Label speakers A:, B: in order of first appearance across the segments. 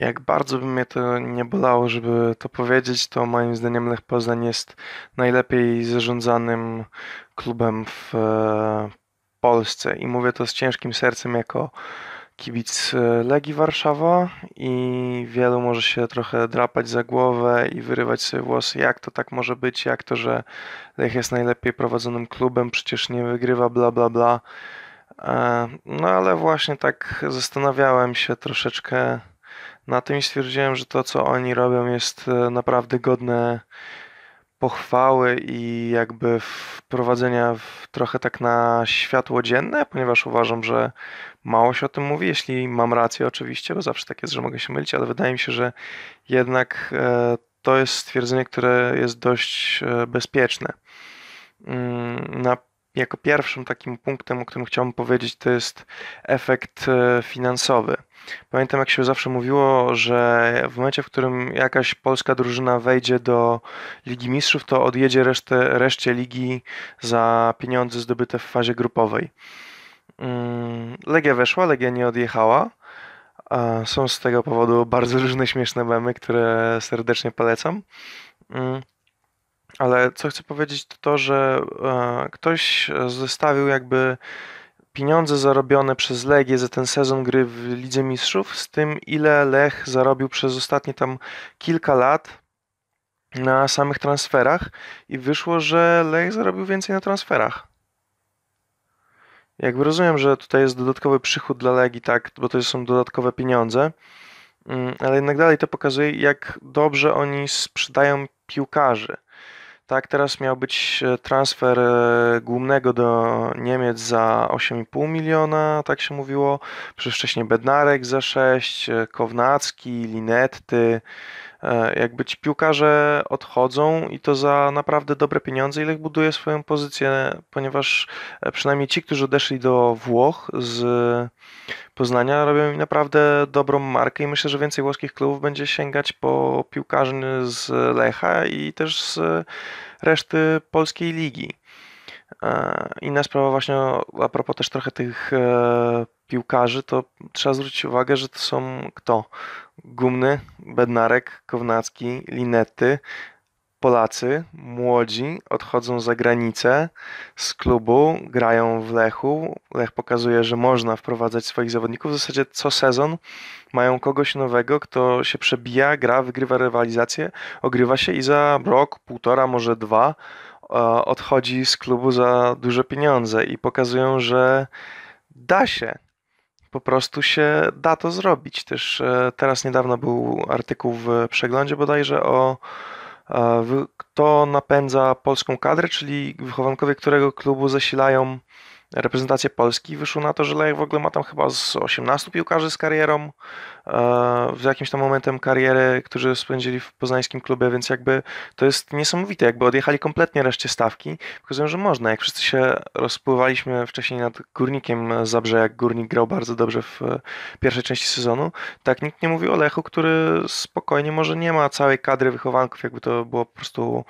A: Jak bardzo by mnie to nie bolało, żeby to powiedzieć, to moim zdaniem Lech Poznań jest najlepiej zarządzanym klubem w e, Polsce. I mówię to z ciężkim sercem jako kibic e, Legii Warszawa i wielu może się trochę drapać za głowę i wyrywać sobie włosy, jak to tak może być, jak to, że Lech jest najlepiej prowadzonym klubem, przecież nie wygrywa, bla, bla, bla. E, no ale właśnie tak zastanawiałem się troszeczkę na tym i stwierdziłem, że to, co oni robią, jest e, naprawdę godne pochwały i jakby wprowadzenia w trochę tak na światło dzienne, ponieważ uważam, że mało się o tym mówi, jeśli mam rację oczywiście, bo zawsze tak jest, że mogę się mylić, ale wydaje mi się, że jednak e, to jest stwierdzenie, które jest dość e, bezpieczne. Mm, na jako pierwszym takim punktem, o którym chciałbym powiedzieć, to jest efekt e, finansowy. Pamiętam, jak się zawsze mówiło, że w momencie, w którym jakaś polska drużyna wejdzie do Ligi Mistrzów, to odjedzie resztę, reszcie ligi za pieniądze zdobyte w fazie grupowej. Mm, Legia weszła, Legia nie odjechała. E, są z tego powodu bardzo różne śmieszne memy, które serdecznie polecam. Mm. Ale co chcę powiedzieć, to to, że e, ktoś zestawił jakby pieniądze zarobione przez Legię za ten sezon gry w Lidze Mistrzów z tym, ile Lech zarobił przez ostatnie tam kilka lat na samych transferach i wyszło, że Lech zarobił więcej na transferach. Jakby rozumiem, że tutaj jest dodatkowy przychód dla Legii, tak, bo to są dodatkowe pieniądze, mm, ale jednak dalej to pokazuje, jak dobrze oni sprzedają piłkarzy. Tak, teraz miał być e, transfer e, głównego do Niemiec za 8,5 miliona, tak się mówiło. Przecież wcześniej Bednarek za 6, e, Kownacki, Linetty, E, Jakby ci piłkarze odchodzą i to za naprawdę dobre pieniądze, ile buduje swoją pozycję, ponieważ e, przynajmniej ci, którzy odeszli do Włoch z Poznania, robią naprawdę dobrą markę i myślę, że więcej włoskich klubów będzie sięgać po piłkarzy z Lecha i też z reszty polskiej ligi. E, inna sprawa właśnie, a propos też trochę tych e, piłkarzy, to trzeba zwrócić uwagę, że to są kto? Gumny, Bednarek, Kownacki, Linety, Polacy, młodzi, odchodzą za granicę z klubu, grają w Lechu. Lech pokazuje, że można wprowadzać swoich zawodników. W zasadzie co sezon mają kogoś nowego, kto się przebija, gra, wygrywa rywalizację, ogrywa się i za rok, półtora, może dwa odchodzi z klubu za duże pieniądze i pokazują, że da się. Po prostu się da to zrobić. Też e, teraz niedawno był artykuł w przeglądzie bodajże o e, kto napędza polską kadrę, czyli wychowankowie którego klubu zasilają reprezentację Polski. Wyszło na to, że Lech w ogóle ma tam chyba z 18 piłkarzy z karierą, e, z jakimś tam momentem kariery, którzy spędzili w poznańskim klubie, więc jakby to jest niesamowite. Jakby odjechali kompletnie reszcie stawki. Pokazują, że można. Jak wszyscy się rozpływaliśmy wcześniej nad Górnikiem Zabrze, jak Górnik grał bardzo dobrze w e, pierwszej części sezonu, tak nikt nie mówi o Lechu, który spokojnie może nie ma całej kadry wychowanków, jakby to było po prostu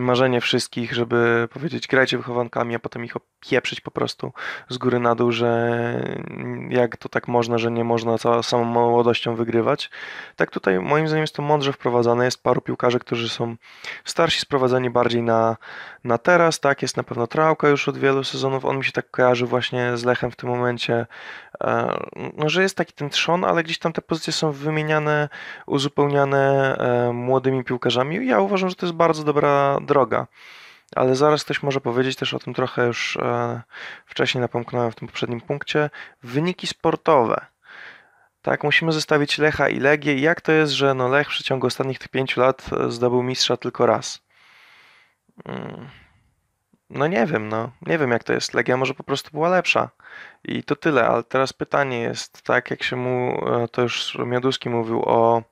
A: marzenie wszystkich, żeby powiedzieć grajcie wychowankami, a potem ich opieprzyć po prostu z góry na dół, że jak to tak można, że nie można całą samą młodością wygrywać. Tak tutaj moim zdaniem jest to mądrze wprowadzane. Jest paru piłkarzy, którzy są starsi, sprowadzeni bardziej na, na teraz. Tak, jest na pewno Trauka już od wielu sezonów. On mi się tak kojarzy właśnie z Lechem w tym momencie. E, no, że jest taki ten trzon, ale gdzieś tam te pozycje są wymieniane, uzupełniane e, młodymi piłkarzami. Ja uważam, że to jest bardzo dobra droga. Ale zaraz ktoś może powiedzieć też o tym trochę już e, wcześniej napomknąłem w tym poprzednim punkcie. Wyniki sportowe. Tak, musimy zostawić Lecha i Legię. Jak to jest, że no Lech w przeciągu ostatnich tych pięciu lat zdobył mistrza tylko raz? Mm. No nie wiem, no. Nie wiem jak to jest. Legia może po prostu była lepsza. I to tyle, ale teraz pytanie jest, tak jak się mu, e, to już Mioduski mówił o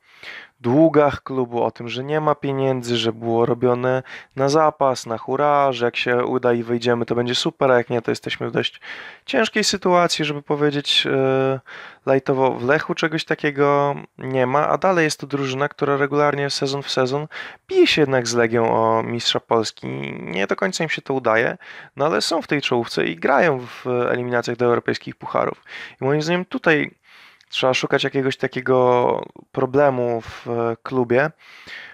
A: długach klubu, o tym, że nie ma pieniędzy, że było robione na zapas, na hura, że jak się uda i wyjdziemy, to będzie super, a jak nie, to jesteśmy w dość ciężkiej sytuacji, żeby powiedzieć e, lajtowo, w Lechu czegoś takiego nie ma, a dalej jest to drużyna, która regularnie sezon w sezon bije się jednak z Legią o mistrza Polski. Nie do końca im się to udaje, no ale są w tej czołówce i grają w eliminacjach do europejskich pucharów. I moim zdaniem tutaj trzeba szukać jakiegoś takiego problemu w e, klubie,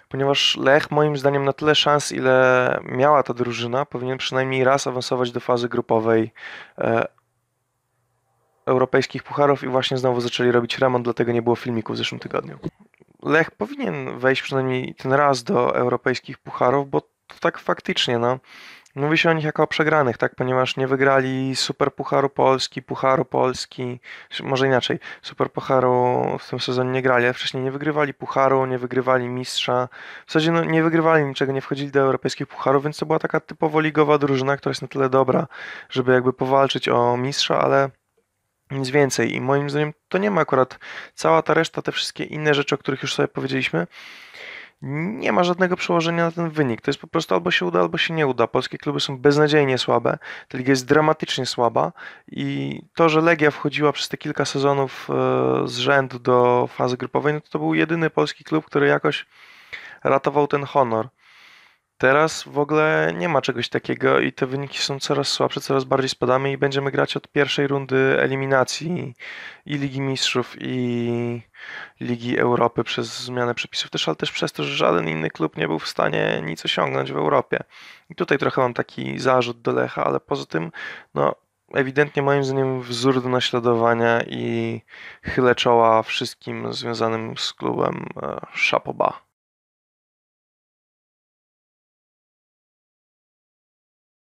A: ponieważ Lech moim zdaniem na tyle szans, ile miała ta drużyna, powinien przynajmniej raz awansować do fazy grupowej e, europejskich pucharów i właśnie znowu zaczęli robić remont, dlatego nie było filmiku w zeszłym tygodniu. Lech powinien wejść przynajmniej ten raz do europejskich pucharów, bo tak faktycznie, no, Mówi się o nich jako o przegranych, tak? Ponieważ nie wygrali Super Pucharu Polski, Pucharu Polski, może inaczej, Super Pucharu w tym sezonie nie grali, ale wcześniej nie wygrywali Pucharu, nie wygrywali Mistrza. W zasadzie no, nie wygrywali niczego, nie wchodzili do europejskich Pucharów, więc to była taka typowo ligowa drużyna, która jest na tyle dobra, żeby jakby powalczyć o Mistrza, ale nic więcej. I moim zdaniem to nie ma akurat cała ta reszta, te wszystkie inne rzeczy, o których już sobie powiedzieliśmy, nie ma żadnego przełożenia na ten wynik. To jest po prostu albo się uda, albo się nie uda. Polskie kluby są beznadziejnie słabe, ta liga jest dramatycznie słaba i to, że Legia wchodziła przez te kilka sezonów e, z rzędu do fazy grupowej, no to, to był jedyny polski klub, który jakoś ratował ten honor. Teraz w ogóle nie ma czegoś takiego i te wyniki są coraz słabsze, coraz bardziej spadamy i będziemy grać od pierwszej rundy eliminacji i Ligi Mistrzów i Ligi Europy przez zmianę przepisów też, ale też przez to, że żaden inny klub nie był w stanie nic osiągnąć w Europie. I tutaj trochę mam taki zarzut do Lecha, ale poza tym no ewidentnie moim zdaniem wzór do naśladowania i chylę czoła wszystkim związanym z klubem e, Szapoba.